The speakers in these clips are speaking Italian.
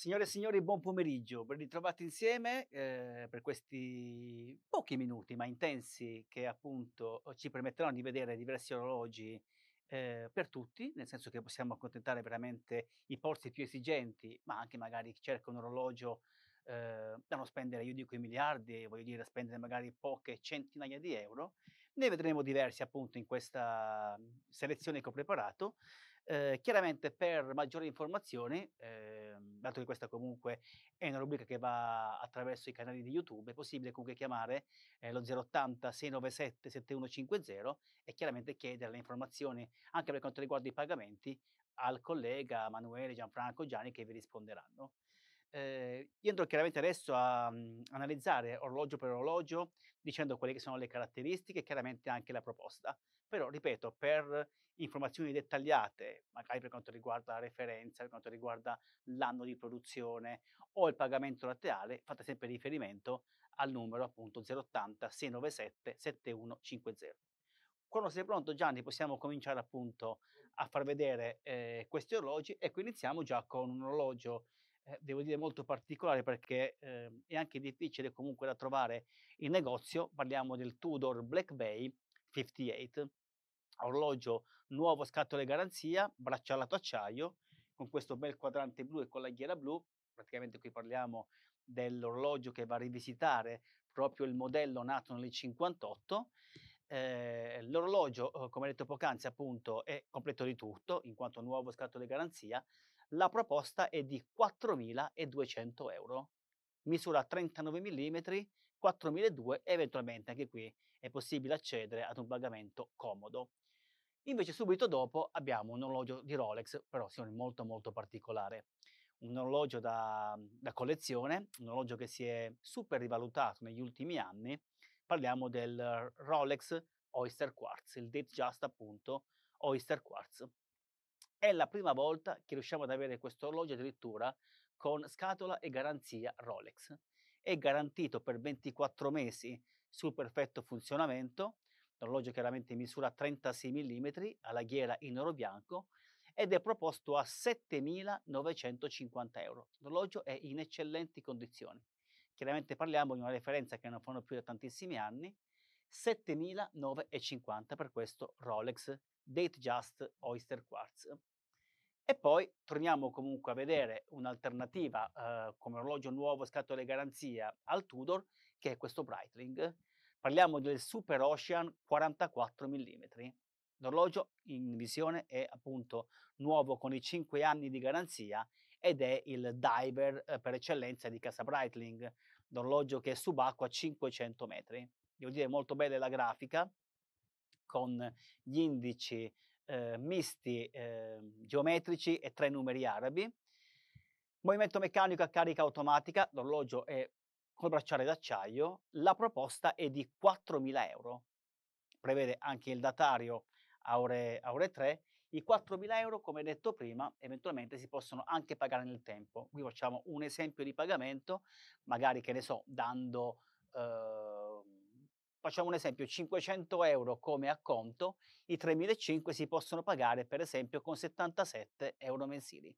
Signore e signori, buon pomeriggio, ben ritrovati insieme eh, per questi pochi minuti ma intensi che appunto eh, ci permetteranno di vedere diversi orologi eh, per tutti, nel senso che possiamo accontentare veramente i porsi più esigenti, ma anche magari chi cerca un orologio eh, da non spendere, io dico i miliardi, voglio dire da spendere magari poche centinaia di euro. Ne vedremo diversi appunto in questa selezione che ho preparato. Eh, chiaramente per maggiori informazioni, eh, dato che questa comunque è una rubrica che va attraverso i canali di YouTube, è possibile comunque chiamare eh, lo 080 697 7150 e chiaramente chiedere le informazioni anche per quanto riguarda i pagamenti al collega Emanuele Gianfranco, Gianni che vi risponderanno. Eh, io andrò chiaramente adesso a um, analizzare orologio per orologio, dicendo quelle che sono le caratteristiche e chiaramente anche la proposta. Però, ripeto, per informazioni dettagliate, magari per quanto riguarda la referenza, per quanto riguarda l'anno di produzione o il pagamento laterale, fate sempre riferimento al numero appunto 080 697 7150. Quando sei pronto Gianni possiamo cominciare appunto a far vedere eh, questi orologi, e ecco iniziamo già con un orologio eh, devo dire molto particolare perché eh, è anche difficile comunque da trovare in negozio, parliamo del Tudor Black Bay 58, orologio nuovo scatole garanzia, braccialato acciaio, con questo bel quadrante blu e con la ghiera blu, praticamente qui parliamo dell'orologio che va a rivisitare proprio il modello nato nel 58. Eh, l'orologio, eh, come detto poc'anzi, appunto, è completo di tutto, in quanto nuovo scatole garanzia, la proposta è di 4.200 euro. Misura 39 mm, 4.200 eventualmente anche qui è possibile accedere ad un pagamento comodo. Invece subito dopo abbiamo un orologio di Rolex, però siamo molto molto particolare. Un orologio da, da collezione, un orologio che si è super rivalutato negli ultimi anni. Parliamo del Rolex Oyster Quartz, il date just appunto Oyster Quartz. È la prima volta che riusciamo ad avere questo orologio addirittura con scatola e garanzia Rolex. È garantito per 24 mesi sul perfetto funzionamento, l'orologio chiaramente misura 36 mm alla ghiera in oro bianco ed è proposto a 7.950 euro. L'orologio è in eccellenti condizioni. Chiaramente parliamo di una referenza che non fanno più da tantissimi anni, 7.950 per questo Rolex Date Just Oyster Quartz. E poi torniamo comunque a vedere un'alternativa eh, come orologio nuovo scatole garanzia al Tudor, che è questo Breitling. Parliamo del Super Ocean 44 mm. L'orologio in visione è appunto nuovo con i 5 anni di garanzia ed è il diver eh, per eccellenza di casa Breitling, l'orologio che è subacqua a 500 metri. Devo dire molto bella la grafica, con gli indici eh, misti eh, geometrici e tre numeri arabi. Movimento meccanico a carica automatica, l'orologio è col bracciale d'acciaio, la proposta è di 4.000 euro. Prevede anche il datario a ore 3. I 4.000 euro, come detto prima, eventualmente si possono anche pagare nel tempo. Qui facciamo un esempio di pagamento, magari, che ne so, dando... Eh, Facciamo un esempio, 500 euro come acconto, i 3.500 si possono pagare per esempio con 77 euro mensili.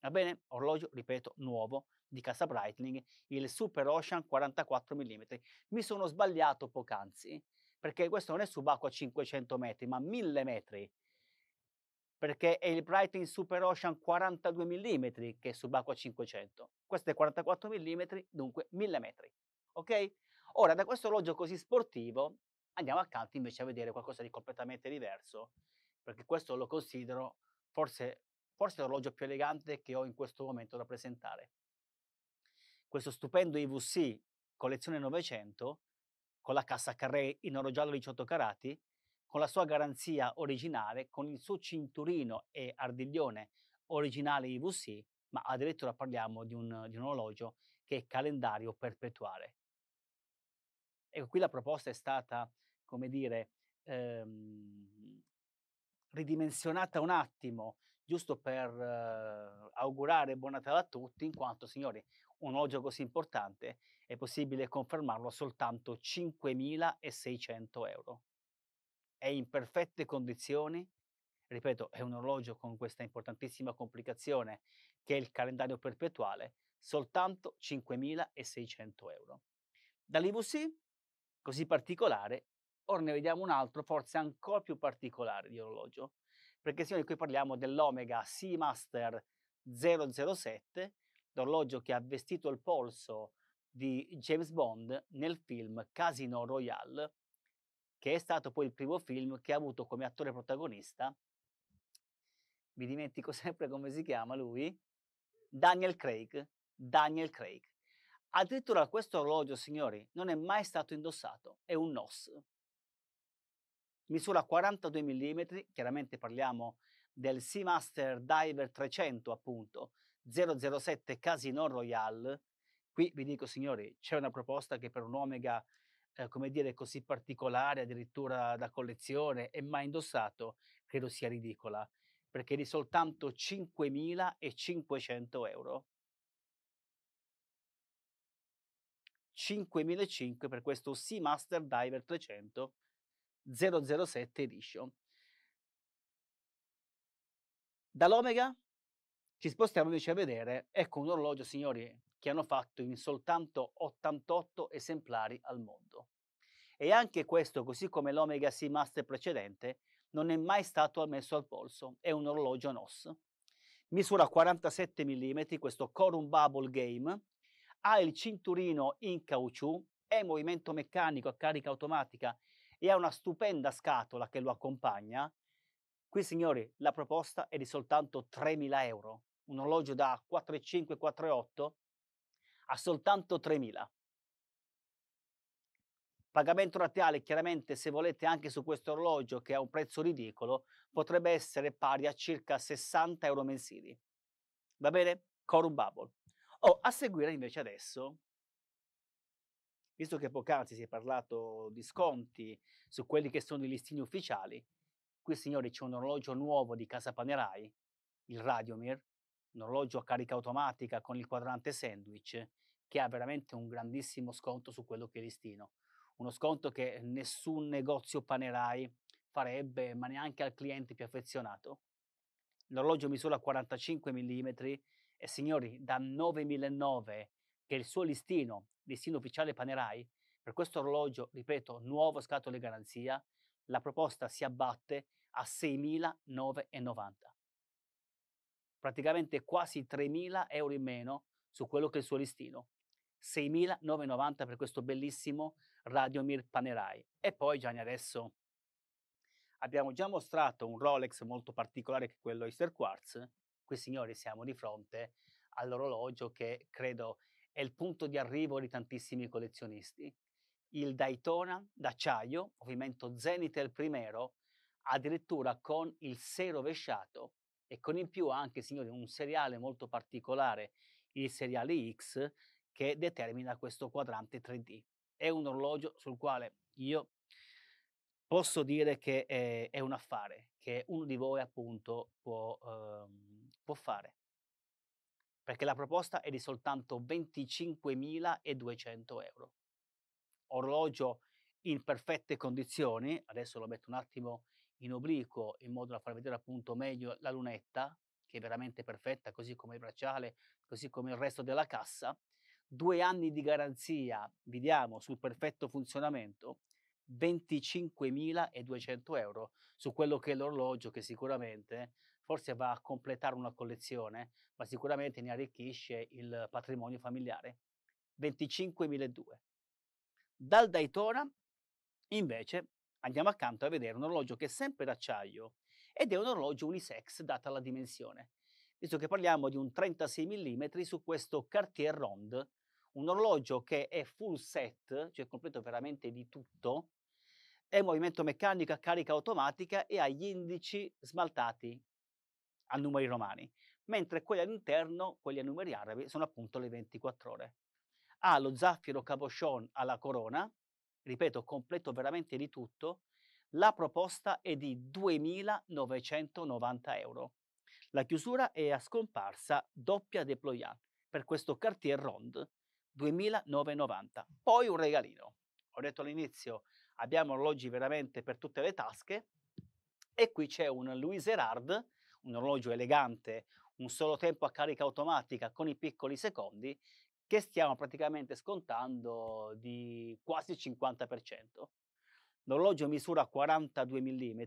Va bene? Orologio, ripeto, nuovo di casa Breitling, il Super Ocean 44 mm. Mi sono sbagliato poc'anzi, perché questo non è subacqua a 500 metri, ma 1000 metri, perché è il Breitling Super Ocean 42 mm che è subacqua a 500. Questo è 44 mm, dunque 1000 metri. Ok? Ora, da questo orologio così sportivo andiamo accanto invece a vedere qualcosa di completamente diverso, perché questo lo considero forse, forse l'orologio più elegante che ho in questo momento da presentare. Questo stupendo IVC collezione 900 con la cassa Carré in oro giallo 18 carati, con la sua garanzia originale, con il suo cinturino e ardiglione originale IVC, ma addirittura parliamo di un, di un orologio che è calendario perpetuale. Ecco, qui la proposta è stata, come dire, ehm, ridimensionata un attimo, giusto per eh, augurare buon Natale a tutti, in quanto, signori, un olio così importante è possibile confermarlo a soltanto 5.600 euro. È in perfette condizioni, ripeto, è un orologio con questa importantissima complicazione che è il calendario perpetuale, soltanto 5.600 euro. Dall'IVC così particolare, ora ne vediamo un altro forse ancora più particolare di orologio, perché noi qui parliamo dell'Omega Seamaster 007, l'orologio che ha vestito il polso di James Bond nel film Casino Royale, che è stato poi il primo film che ha avuto come attore protagonista, mi dimentico sempre come si chiama lui, Daniel Craig, Daniel Craig. Addirittura questo orologio, signori, non è mai stato indossato, è un NOS. Misura 42 mm, chiaramente parliamo del Seamaster Diver 300 appunto, 007 Casino Royale. Qui vi dico signori, c'è una proposta che per un Omega, eh, come dire, così particolare, addirittura da collezione è mai indossato, credo sia ridicola, perché è di soltanto 5.500 euro 5005 per questo Seamaster Diver 300 007 Edition. Dall'Omega ci spostiamo invece a vedere, ecco un orologio, signori, che hanno fatto in soltanto 88 esemplari al mondo. E anche questo, così come l'Omega Seamaster precedente, non è mai stato ammesso al polso, è un orologio NOS. Misura 47 mm, questo Corum Bubble Game, ha il cinturino in caucciù, è movimento meccanico a carica automatica e ha una stupenda scatola che lo accompagna. Qui, signori, la proposta è di soltanto 3.000 euro. Un orologio da 4,5-4,8 a soltanto 3.000. Pagamento rateale, chiaramente, se volete anche su questo orologio, che ha un prezzo ridicolo, potrebbe essere pari a circa 60 euro mensili. Va bene? Corum Bubble. Oh, a seguire invece adesso, visto che poc'anzi si è parlato di sconti su quelli che sono i listini ufficiali, qui signori c'è un orologio nuovo di Casa Panerai, il Radiomir, un orologio a carica automatica con il quadrante sandwich, che ha veramente un grandissimo sconto su quello che è listino. Uno sconto che nessun negozio Panerai farebbe, ma neanche al cliente più affezionato. L'orologio misura 45 mm e signori, da 9009 che il suo listino, listino ufficiale Panerai, per questo orologio, ripeto, nuovo scatole garanzia, la proposta si abbatte a 6.990. Praticamente quasi 3.000 euro in meno su quello che è il suo listino. 6.990 per questo bellissimo Radiomir Panerai. E poi Gianni adesso abbiamo già mostrato un Rolex molto particolare che è quello Easter Quartz Qui signori siamo di fronte all'orologio che credo è il punto di arrivo di tantissimi collezionisti. Il Daytona d'acciaio, movimento Zenith il primero, addirittura con il 6 rovesciato e con in più anche, signori, un seriale molto particolare, il seriale X, che determina questo quadrante 3D. È un orologio sul quale io posso dire che è, è un affare, che uno di voi appunto può... Ehm, può fare, perché la proposta è di soltanto 25.200 euro. Orologio in perfette condizioni, adesso lo metto un attimo in obliquo in modo da far vedere appunto meglio la lunetta, che è veramente perfetta, così come il bracciale, così come il resto della cassa, due anni di garanzia vi diamo sul perfetto funzionamento 25.200 euro su quello che è l'orologio che sicuramente forse va a completare una collezione, ma sicuramente ne arricchisce il patrimonio familiare. 25.002. Dal Daytona invece andiamo accanto a vedere un orologio che è sempre d'acciaio ed è un orologio unisex data la dimensione. Visto che parliamo di un 36 mm su questo Cartier Ronde, un orologio che è full set, cioè completo veramente di tutto, è movimento meccanico a carica automatica e ha gli indici smaltati a numeri romani, mentre quelli all'interno, quelli a numeri arabi, sono appunto le 24 ore. Ha lo zaffiro cabochon alla corona, ripeto, completo veramente di tutto, la proposta è di 2.990 euro. La chiusura è a scomparsa doppia déployant per questo Cartier Rond 2.990. Poi un regalino. Ho detto all'inizio, abbiamo orologi veramente per tutte le tasche e qui c'è un Louis Erard, un orologio elegante, un solo tempo a carica automatica con i piccoli secondi che stiamo praticamente scontando di quasi il 50%. L'orologio misura 42 mm,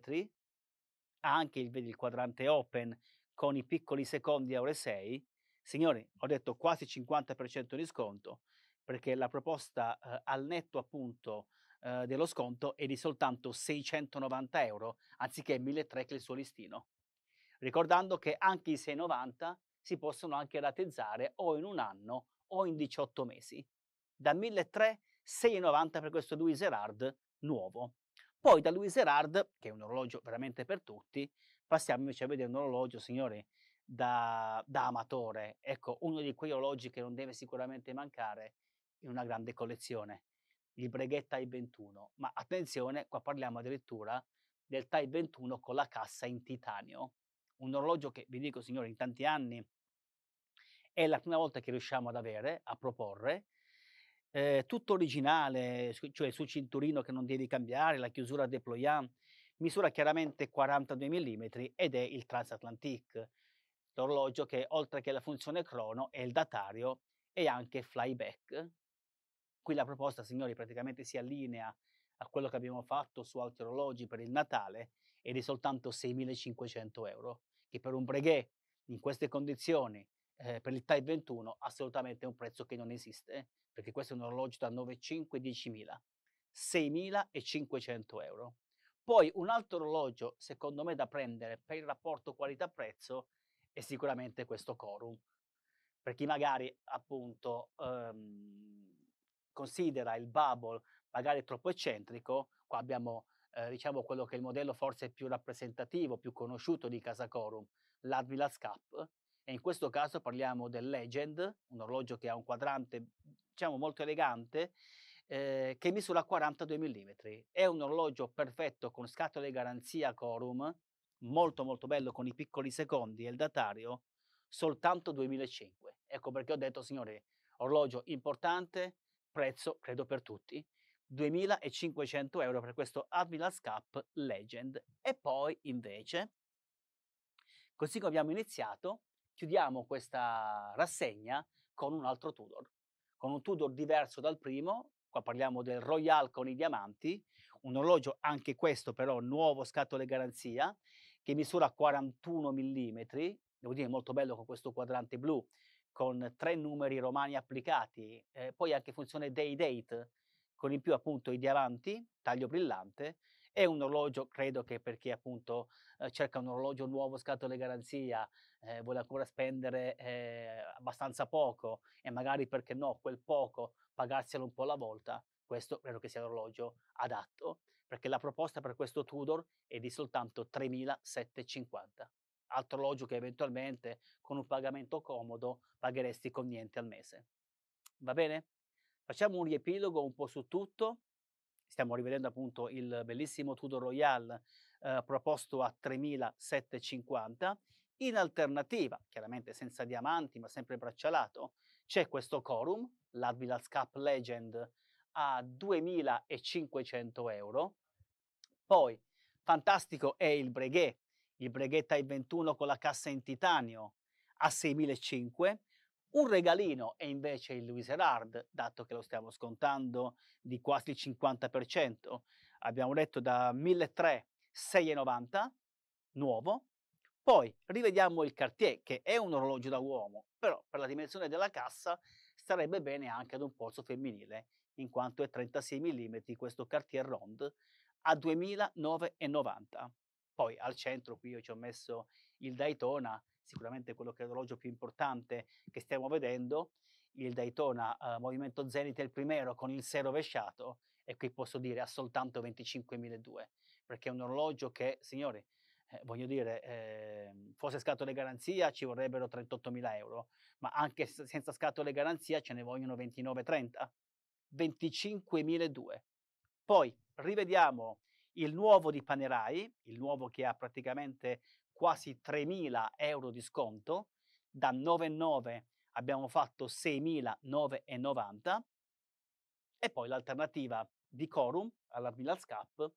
ha anche il, il quadrante open con i piccoli secondi a ore 6. Signori, ho detto quasi 50% di sconto perché la proposta eh, al netto appunto eh, dello sconto è di soltanto 690 euro anziché 1.300 che il suo listino. Ricordando che anche i 690 si possono anche ratezzare o in un anno o in 18 mesi. Da 1.300 6,90 per questo Louis Erard nuovo. Poi da Louis Erard, che è un orologio veramente per tutti, passiamo invece a vedere un orologio, signori, da, da, amatore. Ecco, uno di quei orologi che non deve sicuramente mancare in una grande collezione libreghetta i21, ma attenzione, qua parliamo addirittura del TAI 21 con la cassa in titanio, un orologio che vi dico signori in tanti anni è la prima volta che riusciamo ad avere, a proporre, eh, tutto originale, cioè sul cinturino che non devi cambiare, la chiusura deployant, misura chiaramente 42 mm ed è il Transatlantic, l'orologio che oltre che la funzione crono è il datario e anche flyback, Qui la proposta, signori, praticamente si allinea a quello che abbiamo fatto su altri orologi per il Natale ed è soltanto 6.500 euro, che per un breguet in queste condizioni eh, per il Type 21 assolutamente è un prezzo che non esiste, perché questo è un orologio da 9.500-10.000, 6.500 euro. Poi un altro orologio, secondo me, da prendere per il rapporto qualità-prezzo è sicuramente questo Corum, per chi magari appunto ehm, considera il bubble magari troppo eccentrico, qua abbiamo eh, diciamo quello che è il modello forse più rappresentativo, più conosciuto di Casa Corum, l'Admiral Cup, e in questo caso parliamo del Legend, un orologio che ha un quadrante diciamo molto elegante, eh, che misura 42 mm. È un orologio perfetto con scatole garanzia Corum, molto molto bello con i piccoli secondi e il datario, soltanto 2005. Ecco perché ho detto, signore, orologio importante, prezzo credo per tutti, 2500 euro per questo Admiral's Cup Legend. E poi invece, così come abbiamo iniziato, chiudiamo questa rassegna con un altro Tudor, con un Tudor diverso dal primo, qua parliamo del Royal con i diamanti, un orologio anche questo però nuovo scatole garanzia che misura 41 mm, devo dire molto bello con questo quadrante blu con tre numeri romani applicati, eh, poi anche funzione day date, con in più appunto i diamanti, taglio brillante, è un orologio, credo che per chi appunto eh, cerca un orologio nuovo, scatole garanzia, eh, vuole ancora spendere eh, abbastanza poco e magari perché no, quel poco, pagarselo un po' alla volta, questo credo che sia l'orologio adatto, perché la proposta per questo Tudor è di soltanto 3.750 altro logio che eventualmente con un pagamento comodo pagheresti con niente al mese. Va bene? Facciamo un riepilogo un po' su tutto. Stiamo rivedendo appunto il bellissimo Tudor Royale eh, proposto a 3750. In alternativa, chiaramente senza diamanti ma sempre braccialato, c'è questo Corum, l'Advilaz Cup Legend a 2500 euro. Poi fantastico è il Breguet il Breghetta I21 con la cassa in titanio a 6.500, un regalino è invece il Louis Erard, dato che lo stiamo scontando di quasi il 50%, abbiamo detto da 1.300, 6,90, nuovo, poi rivediamo il Cartier, che è un orologio da uomo, però per la dimensione della cassa starebbe bene anche ad un polso femminile, in quanto è 36 mm questo Cartier Rond a 2.990. Poi al centro qui io ci ho messo il Daytona, sicuramente quello che è l'orologio più importante che stiamo vedendo, il Daytona eh, Movimento Zenith il primero con il 6 rovesciato e qui posso dire a soltanto 25.002 perché è un orologio che, signori, eh, voglio dire, eh, fosse scatole garanzia ci vorrebbero 38.000 euro, ma anche senza scatole garanzia ce ne vogliono 29.30, 30 25.002. Poi rivediamo il nuovo di Panerai, il nuovo che ha praticamente quasi 3.000 euro di sconto, da 9,9 abbiamo fatto 6.990 e poi l'alternativa di Corum alla Milan Scap,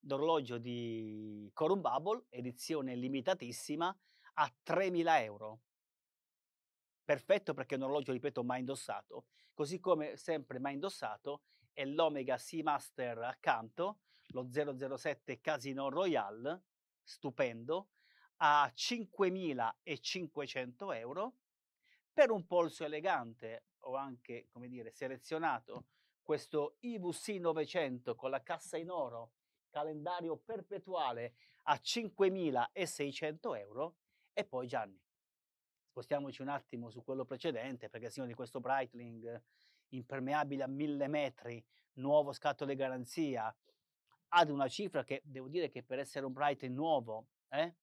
l'orologio di Corum Bubble, edizione limitatissima, a 3.000 euro. Perfetto perché è un orologio, ripeto, mai indossato, così come sempre mai indossato è l'Omega Seamaster accanto, lo 007 Casino Royale, stupendo, a 5.500 euro per un polso elegante ho anche, come dire, selezionato questo IVC 900 con la cassa in oro, calendario perpetuale a 5.600 euro e poi Gianni. Spostiamoci un attimo su quello precedente perché signori questo Breitling impermeabile a 1000 metri, nuovo scatto di garanzia, ad una cifra che devo dire che per essere un Brighton nuovo eh,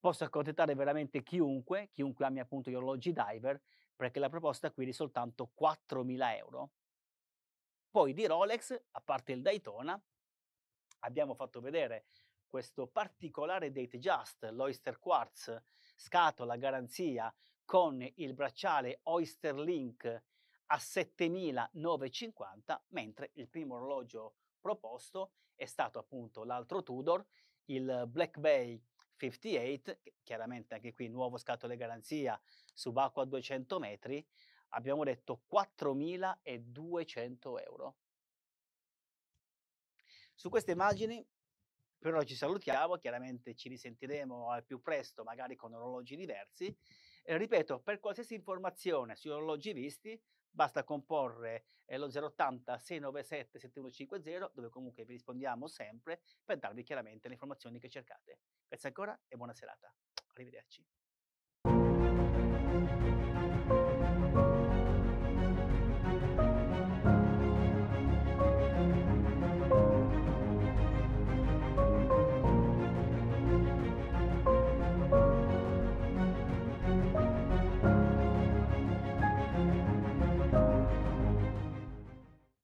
possa accontentare veramente chiunque, chiunque ami appunto gli orologi diver, perché la proposta qui è di soltanto 4.000 euro. Poi di Rolex, a parte il Daytona, abbiamo fatto vedere questo particolare Date Just, l'Oyster Quartz, scatola, garanzia, con il bracciale Oyster Link a 7950, mentre il primo orologio proposto è stato appunto l'altro Tudor, il Black Bay 58, chiaramente anche qui nuovo scatole garanzia subacqua a 200 metri, abbiamo detto 4.200 euro. Su queste immagini però ci salutiamo, chiaramente ci risentiremo al più presto, magari con orologi diversi. Eh, ripeto, per qualsiasi informazione sugli orologi visti, basta comporre ehm, lo 080 697 7150, dove comunque vi rispondiamo sempre per darvi chiaramente le informazioni che cercate. Grazie ancora e buona serata. Arrivederci.